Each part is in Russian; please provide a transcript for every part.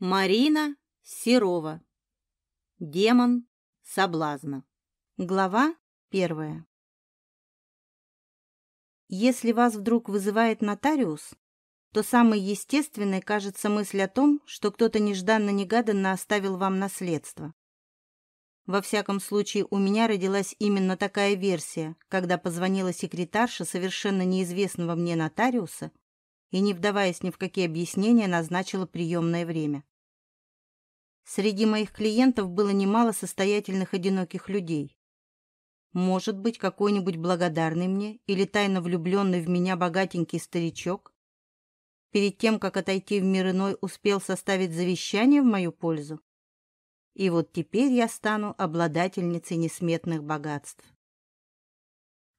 Марина Серова. Демон соблазна. Глава первая. Если вас вдруг вызывает нотариус, то самой естественной кажется мысль о том, что кто-то нежданно-негаданно оставил вам наследство. Во всяком случае, у меня родилась именно такая версия, когда позвонила секретарша совершенно неизвестного мне нотариуса и, не вдаваясь ни в какие объяснения, назначила приемное время. Среди моих клиентов было немало состоятельных одиноких людей. Может быть, какой-нибудь благодарный мне или тайно влюбленный в меня богатенький старичок? Перед тем, как отойти в мир иной, успел составить завещание в мою пользу? И вот теперь я стану обладательницей несметных богатств.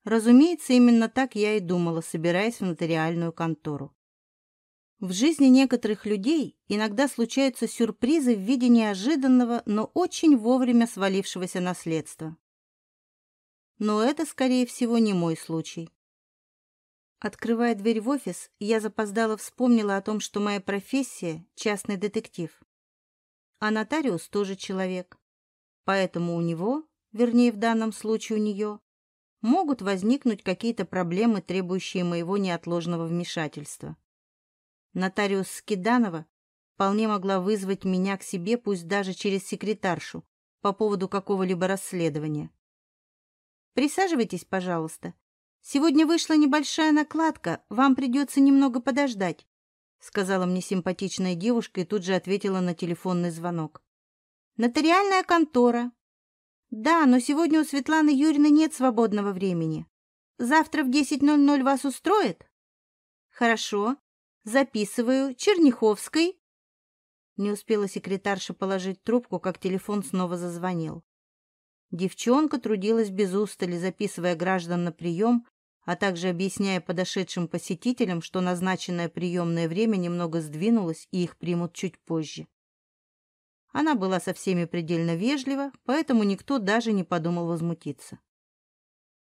Разумеется, именно так я и думала, собираясь в нотариальную контору. В жизни некоторых людей иногда случаются сюрпризы в виде неожиданного, но очень вовремя свалившегося наследства. Но это, скорее всего, не мой случай. Открывая дверь в офис, я запоздало вспомнила о том, что моя профессия – частный детектив. А нотариус тоже человек. Поэтому у него, вернее в данном случае у нее, могут возникнуть какие-то проблемы, требующие моего неотложного вмешательства. Нотариус Скиданова вполне могла вызвать меня к себе, пусть даже через секретаршу, по поводу какого-либо расследования. «Присаживайтесь, пожалуйста. Сегодня вышла небольшая накладка, вам придется немного подождать», сказала мне симпатичная девушка и тут же ответила на телефонный звонок. «Нотариальная контора». «Да, но сегодня у Светланы Юрьевны нет свободного времени. Завтра в 10.00 вас устроит?» «Хорошо. Записываю. Черняховской». Не успела секретарша положить трубку, как телефон снова зазвонил. Девчонка трудилась без устали, записывая граждан на прием, а также объясняя подошедшим посетителям, что назначенное приемное время немного сдвинулось и их примут чуть позже. Она была со всеми предельно вежлива, поэтому никто даже не подумал возмутиться.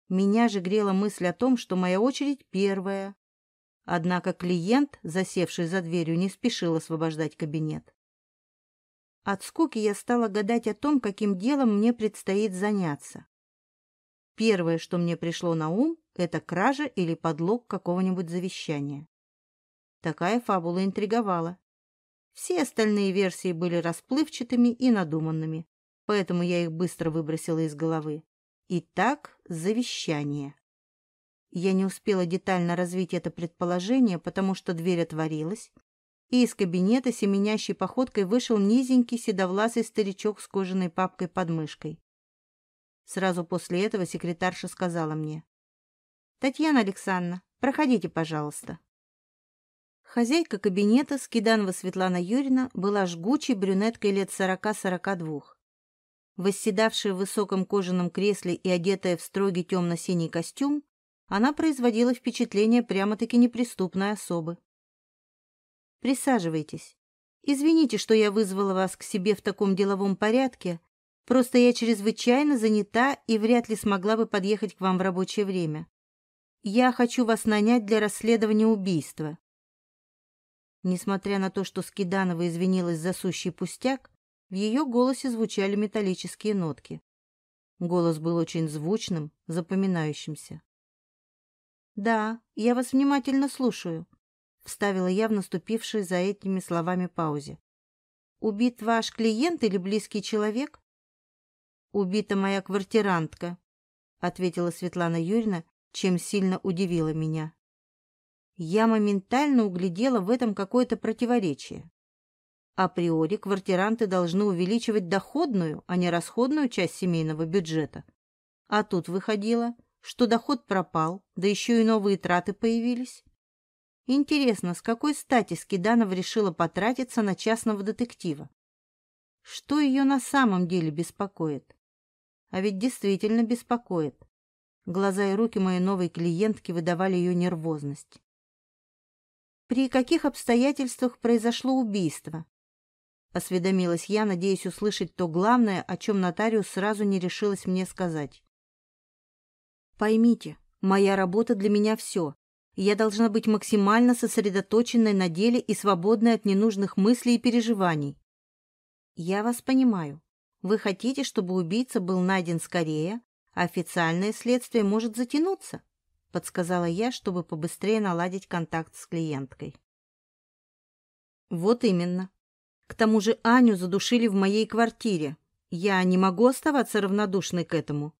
Меня же грела мысль о том, что моя очередь первая, Однако клиент, засевший за дверью, не спешил освобождать кабинет. От скуки я стала гадать о том, каким делом мне предстоит заняться. Первое, что мне пришло на ум, это кража или подлог какого-нибудь завещания. Такая фабула интриговала. Все остальные версии были расплывчатыми и надуманными, поэтому я их быстро выбросила из головы. Итак, завещание. Я не успела детально развить это предположение, потому что дверь отворилась, и из кабинета семенящей походкой вышел низенький седовласый старичок с кожаной папкой под мышкой. Сразу после этого секретарша сказала мне. «Татьяна Александровна, проходите, пожалуйста». Хозяйка кабинета Скиданова Светлана Юрьевна была жгучей брюнеткой лет сорока-сорока двух. Восседавшая в высоком кожаном кресле и одетая в строгий темно-синий костюм, она производила впечатление прямо-таки неприступной особы. «Присаживайтесь. Извините, что я вызвала вас к себе в таком деловом порядке, просто я чрезвычайно занята и вряд ли смогла бы подъехать к вам в рабочее время. Я хочу вас нанять для расследования убийства». Несмотря на то, что Скиданова извинилась за сущий пустяк, в ее голосе звучали металлические нотки. Голос был очень звучным, запоминающимся. «Да, я вас внимательно слушаю», — вставила я в наступившей за этими словами паузе. «Убит ваш клиент или близкий человек?» «Убита моя квартирантка», — ответила Светлана Юрьевна, чем сильно удивила меня. Я моментально углядела в этом какое-то противоречие. Априори квартиранты должны увеличивать доходную, а не расходную часть семейного бюджета. А тут выходило, что доход пропал, да еще и новые траты появились. Интересно, с какой стати Скиданов решила потратиться на частного детектива? Что ее на самом деле беспокоит? А ведь действительно беспокоит. Глаза и руки моей новой клиентки выдавали ее нервозность. «При каких обстоятельствах произошло убийство?» — осведомилась я, надеясь услышать то главное, о чем нотариус сразу не решилась мне сказать. Поймите, моя работа для меня все. Я должна быть максимально сосредоточенной на деле и свободной от ненужных мыслей и переживаний. Я вас понимаю. Вы хотите, чтобы убийца был найден скорее, а официальное следствие может затянуться, подсказала я, чтобы побыстрее наладить контакт с клиенткой. Вот именно. К тому же Аню задушили в моей квартире. Я не могу оставаться равнодушной к этому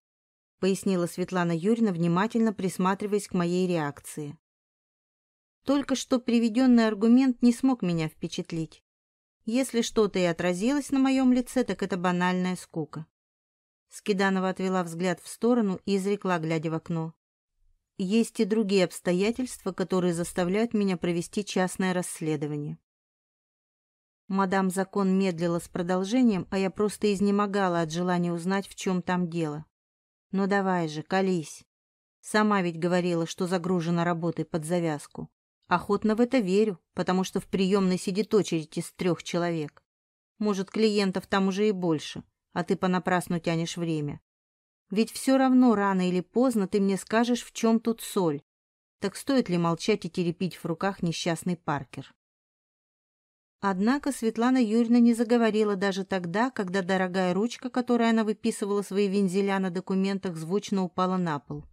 пояснила Светлана Юрьевна, внимательно присматриваясь к моей реакции. Только что приведенный аргумент не смог меня впечатлить. Если что-то и отразилось на моем лице, так это банальная скука. Скиданова отвела взгляд в сторону и изрекла, глядя в окно. Есть и другие обстоятельства, которые заставляют меня провести частное расследование. Мадам Закон медлила с продолжением, а я просто изнемогала от желания узнать, в чем там дело. Ну давай же, колись. Сама ведь говорила, что загружена работой под завязку. Охотно в это верю, потому что в приемной сидит очередь из трех человек. Может, клиентов там уже и больше, а ты понапрасну тянешь время. Ведь все равно рано или поздно ты мне скажешь, в чем тут соль. Так стоит ли молчать и терепить в руках несчастный Паркер? Однако Светлана Юрьевна не заговорила даже тогда, когда дорогая ручка, которой она выписывала свои вензеля на документах, звучно упала на пол.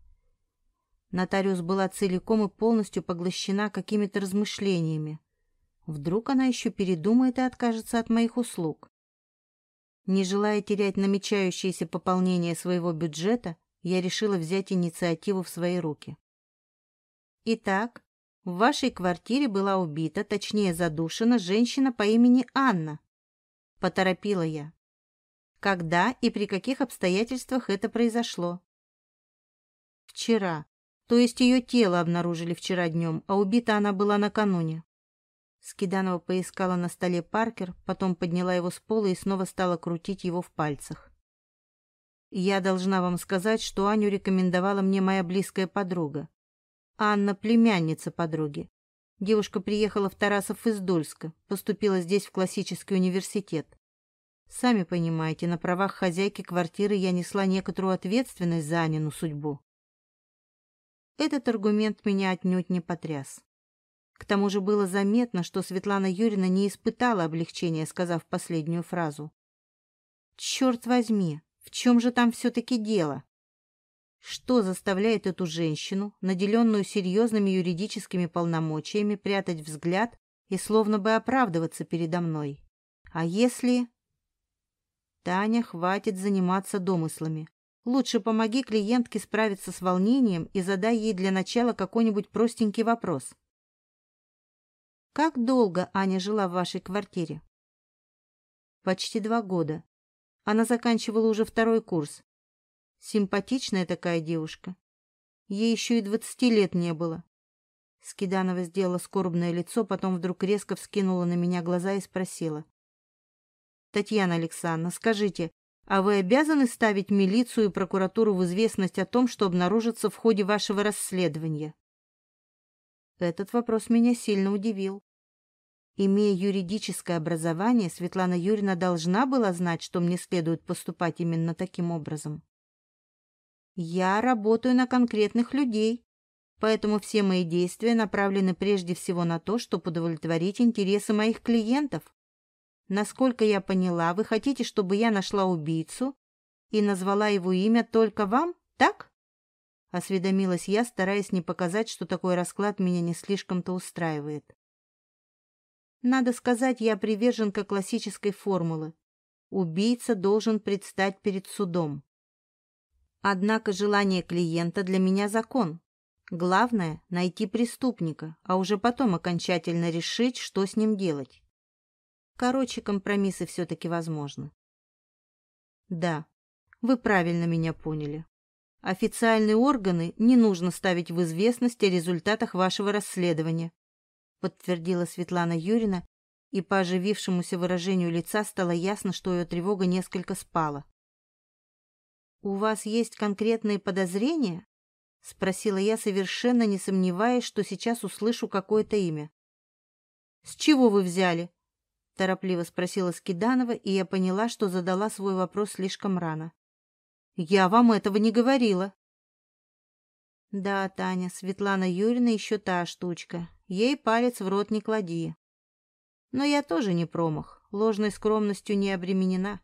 Нотариус была целиком и полностью поглощена какими-то размышлениями. Вдруг она еще передумает и откажется от моих услуг. Не желая терять намечающееся пополнение своего бюджета, я решила взять инициативу в свои руки. «Итак, в вашей квартире была убита, точнее задушена, женщина по имени Анна. Поторопила я. Когда и при каких обстоятельствах это произошло? Вчера. То есть ее тело обнаружили вчера днем, а убита она была накануне. Скиданова поискала на столе Паркер, потом подняла его с пола и снова стала крутить его в пальцах. «Я должна вам сказать, что Аню рекомендовала мне моя близкая подруга. Анна – племянница подруги. Девушка приехала в Тарасов из Дольска, поступила здесь в классический университет. Сами понимаете, на правах хозяйки квартиры я несла некоторую ответственность за Анину судьбу. Этот аргумент меня отнюдь не потряс. К тому же было заметно, что Светлана Юрьевна не испытала облегчения, сказав последнюю фразу. «Черт возьми, в чем же там все-таки дело?» Что заставляет эту женщину, наделенную серьезными юридическими полномочиями, прятать взгляд и словно бы оправдываться передо мной? А если... Таня, хватит заниматься домыслами. Лучше помоги клиентке справиться с волнением и задай ей для начала какой-нибудь простенький вопрос. Как долго Аня жила в вашей квартире? Почти два года. Она заканчивала уже второй курс. Симпатичная такая девушка. Ей еще и двадцати лет не было. Скиданова сделала скорбное лицо, потом вдруг резко вскинула на меня глаза и спросила. «Татьяна Александровна, скажите, а вы обязаны ставить милицию и прокуратуру в известность о том, что обнаружится в ходе вашего расследования?» Этот вопрос меня сильно удивил. Имея юридическое образование, Светлана Юрьевна должна была знать, что мне следует поступать именно таким образом. Я работаю на конкретных людей, поэтому все мои действия направлены прежде всего на то, чтобы удовлетворить интересы моих клиентов. Насколько я поняла, вы хотите, чтобы я нашла убийцу и назвала его имя только вам, так? Осведомилась я, стараясь не показать, что такой расклад меня не слишком-то устраивает. Надо сказать, я приверженка классической формулы. Убийца должен предстать перед судом. Однако желание клиента для меня закон. Главное – найти преступника, а уже потом окончательно решить, что с ним делать. Короче, компромиссы все-таки возможны. Да, вы правильно меня поняли. Официальные органы не нужно ставить в известность о результатах вашего расследования, подтвердила Светлана Юрина, и по оживившемуся выражению лица стало ясно, что ее тревога несколько спала. «У вас есть конкретные подозрения?» — спросила я, совершенно не сомневаясь, что сейчас услышу какое-то имя. «С чего вы взяли?» — торопливо спросила Скиданова, и я поняла, что задала свой вопрос слишком рано. «Я вам этого не говорила». «Да, Таня, Светлана Юрьевна еще та штучка. Ей палец в рот не клади». Но я тоже не промах, ложной скромностью не обременена.